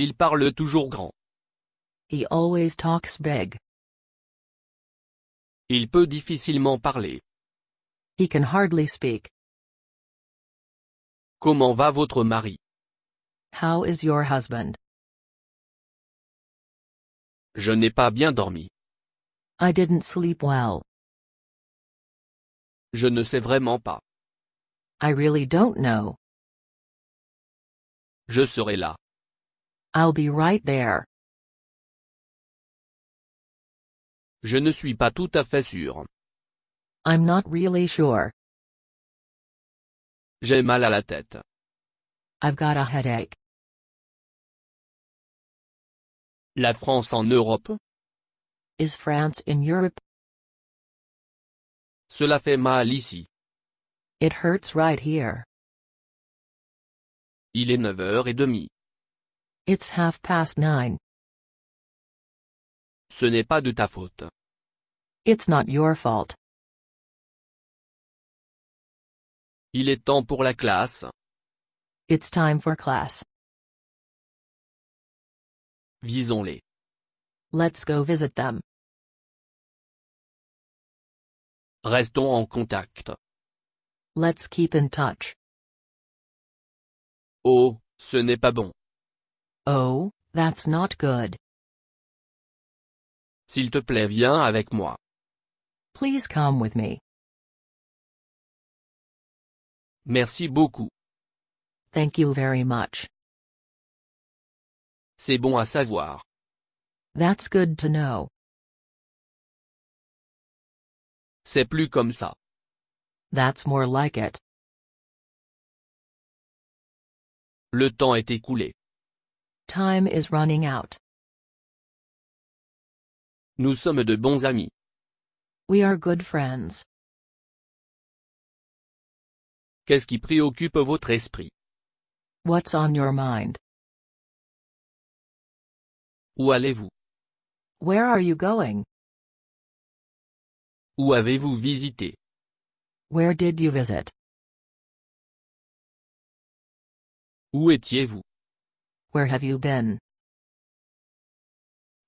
Il parle toujours grand. He always talks big. Il peut difficilement parler. He can hardly speak. Comment va votre mari? How is your husband? Je n'ai pas bien dormi. I didn't sleep well. Je ne sais vraiment pas. I really don't know. Je serai là. I'll be right there. Je ne suis pas tout à fait sûr. I'm not really sure. J'ai mal à la tête. I've got a headache. La France en Europe Is France in Europe? Cela fait mal ici. It hurts right here. Il est 9h30. It's half past nine. Ce n'est pas de ta faute. It's not your fault. Il est temps pour la classe. It's time for class. Visons-les. Let's go visit them. Restons en contact. Let's keep in touch. Oh, ce n'est pas bon. Oh, that's not good. S'il te plaît viens avec moi. Please come with me. Merci beaucoup. Thank you very much. C'est bon à savoir. That's good to know. C'est plus comme ça. That's more like it. Le temps est écoulé. Time is running out. Nous sommes de bons amis. We are good friends. Qu'est-ce qui préoccupe votre esprit What's on your mind Où allez-vous Where are you going Où avez-vous visité Where did you visit Où étiez-vous Where have you been?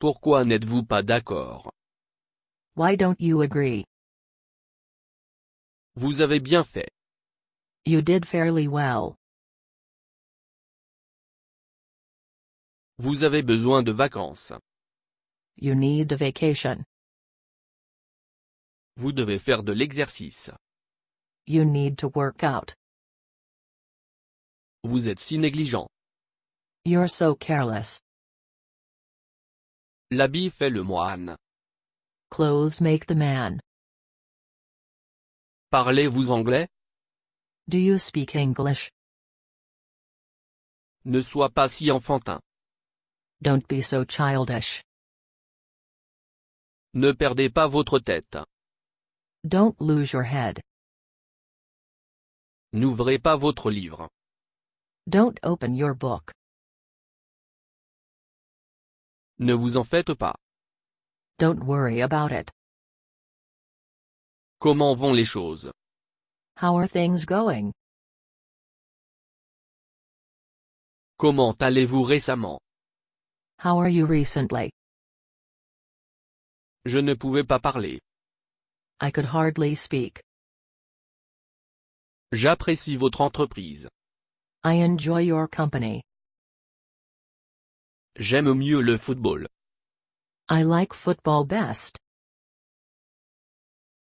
Pourquoi n'êtes-vous pas d'accord? Why don't you agree? Vous avez bien fait. You did fairly well. Vous avez besoin de vacances. You need a vacation. Vous devez faire de l'exercice. You need to work out. Vous êtes si négligent. You're so careless. L'habit fait le moine. Clothes make the man. Parlez-vous anglais? Do you speak English? Ne sois pas si enfantin. Don't be so childish. Ne perdez pas votre tête. Don't lose your head. N'ouvrez pas votre livre. Don't open your book. Ne vous en faites pas. Don't worry about it. Comment vont les choses? How are things going? Comment allez-vous récemment? How are you recently? Je ne pouvais pas parler. I could hardly speak. J'apprécie votre entreprise. I enjoy your company. J'aime mieux le football. I like football best.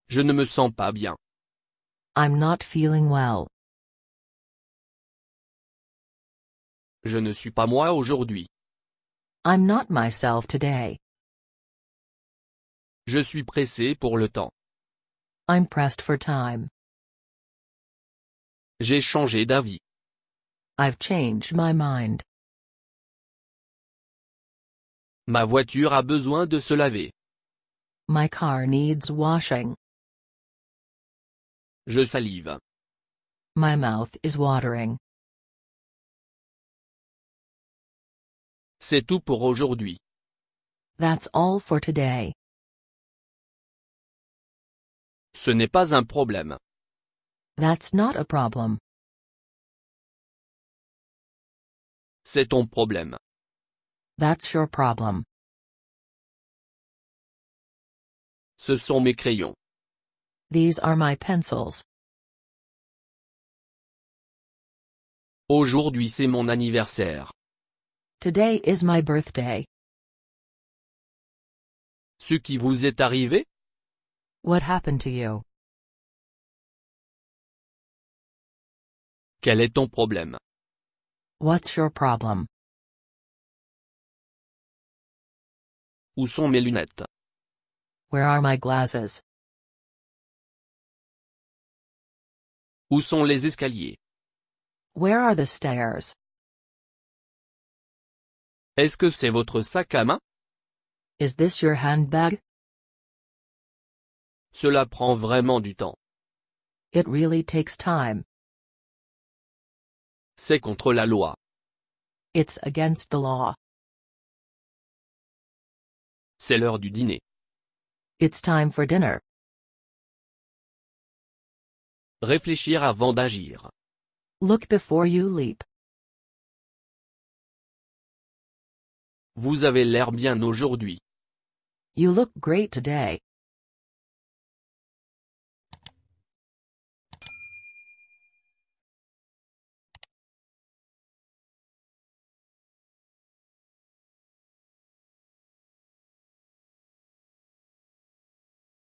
Je ne me sens pas bien. I'm not feeling well. Je ne suis pas moi aujourd'hui. I'm not myself today. Je suis pressé pour le temps. I'm pressed for time. J'ai changé d'avis. I've changed my mind. Ma voiture a besoin de se laver. My car needs washing. Je salive. My mouth is watering. C'est tout pour aujourd'hui. That's all for today. Ce n'est pas un problème. That's not a problem. C'est ton problème. That's your problem. Ce sont mes crayons. These are my pencils. Aujourd'hui c'est mon anniversaire. Today is my birthday. Ce qui vous est arrivé? What happened to you? Quel est ton problème? What's your problem? Où sont mes lunettes? Where are my glasses? Où sont les escaliers? Where are the stairs? Est-ce que c'est votre sac à main? Is this your handbag? Cela prend vraiment du temps. It really takes time. C'est contre la loi. It's against the law. C'est l'heure du dîner. It's time for dinner. Réfléchir avant d'agir. Look before you leap. Vous avez l'air bien aujourd'hui. You look great today.